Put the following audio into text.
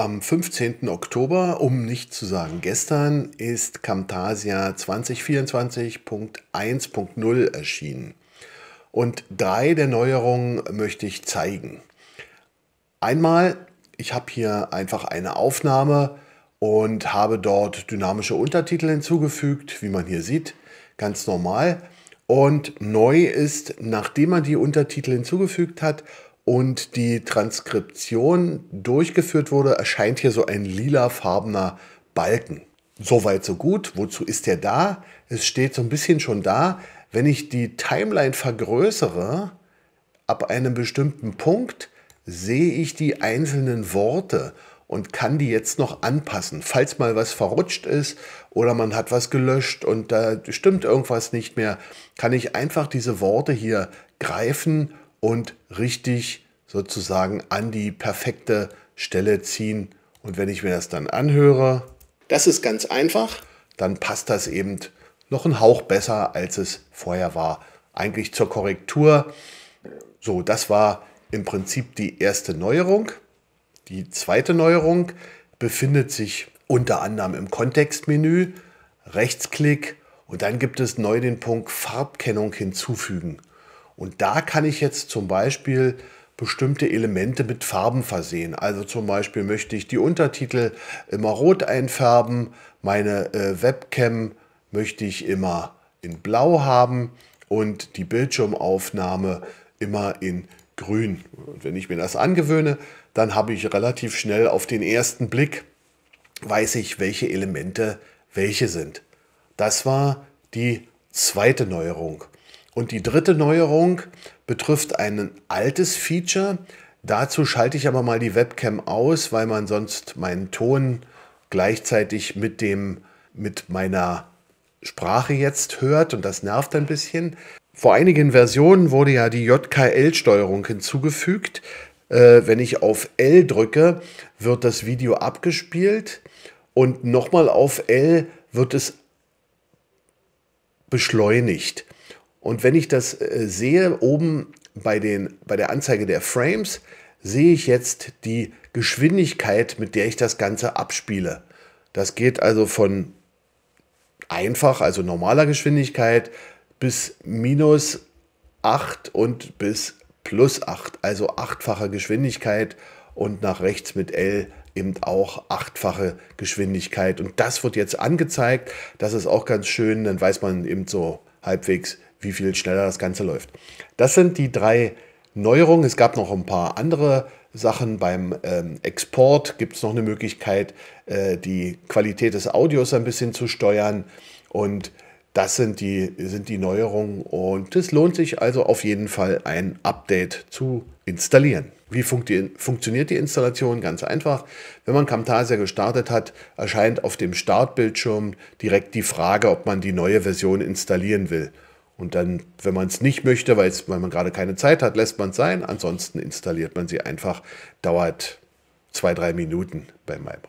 Am 15. Oktober, um nicht zu sagen gestern, ist Camtasia 2024.1.0 erschienen. Und drei der Neuerungen möchte ich zeigen. Einmal, ich habe hier einfach eine Aufnahme und habe dort dynamische Untertitel hinzugefügt, wie man hier sieht, ganz normal. Und neu ist, nachdem man die Untertitel hinzugefügt hat, und die Transkription durchgeführt wurde, erscheint hier so ein lilafarbener Balken. Soweit, so gut. Wozu ist der da? Es steht so ein bisschen schon da. Wenn ich die Timeline vergrößere, ab einem bestimmten Punkt sehe ich die einzelnen Worte und kann die jetzt noch anpassen, falls mal was verrutscht ist oder man hat was gelöscht und da stimmt irgendwas nicht mehr, kann ich einfach diese Worte hier greifen und richtig sozusagen an die perfekte Stelle ziehen. Und wenn ich mir das dann anhöre, das ist ganz einfach, dann passt das eben noch einen Hauch besser, als es vorher war. Eigentlich zur Korrektur. So, das war im Prinzip die erste Neuerung. Die zweite Neuerung befindet sich unter anderem im Kontextmenü. Rechtsklick und dann gibt es neu den Punkt Farbkennung hinzufügen. Und da kann ich jetzt zum Beispiel bestimmte Elemente mit Farben versehen. Also zum Beispiel möchte ich die Untertitel immer rot einfärben, meine äh, Webcam möchte ich immer in blau haben und die Bildschirmaufnahme immer in grün. Und wenn ich mir das angewöhne, dann habe ich relativ schnell auf den ersten Blick, weiß ich, welche Elemente welche sind. Das war die zweite Neuerung. Und die dritte Neuerung betrifft ein altes Feature. Dazu schalte ich aber mal die Webcam aus, weil man sonst meinen Ton gleichzeitig mit dem mit meiner Sprache jetzt hört und das nervt ein bisschen. Vor einigen Versionen wurde ja die JKL-Steuerung hinzugefügt. Äh, wenn ich auf L drücke, wird das Video abgespielt und nochmal auf L wird es beschleunigt. Und wenn ich das äh, sehe, oben bei, den, bei der Anzeige der Frames, sehe ich jetzt die Geschwindigkeit, mit der ich das Ganze abspiele. Das geht also von einfach, also normaler Geschwindigkeit, bis minus 8 und bis plus 8, also achtfache Geschwindigkeit und nach rechts mit L eben auch achtfache Geschwindigkeit. Und das wird jetzt angezeigt. Das ist auch ganz schön. Dann weiß man eben so halbwegs, wie viel schneller das Ganze läuft. Das sind die drei Neuerungen. Es gab noch ein paar andere Sachen. Beim ähm, Export gibt es noch eine Möglichkeit, äh, die Qualität des Audios ein bisschen zu steuern. Und das sind die, sind die Neuerungen. Und es lohnt sich also auf jeden Fall, ein Update zu installieren. Wie funktio funktioniert die Installation? Ganz einfach. Wenn man Camtasia gestartet hat, erscheint auf dem Startbildschirm direkt die Frage, ob man die neue Version installieren will. Und dann, wenn man es nicht möchte, weil man gerade keine Zeit hat, lässt man es sein. Ansonsten installiert man sie einfach. Dauert zwei, drei Minuten beim meinem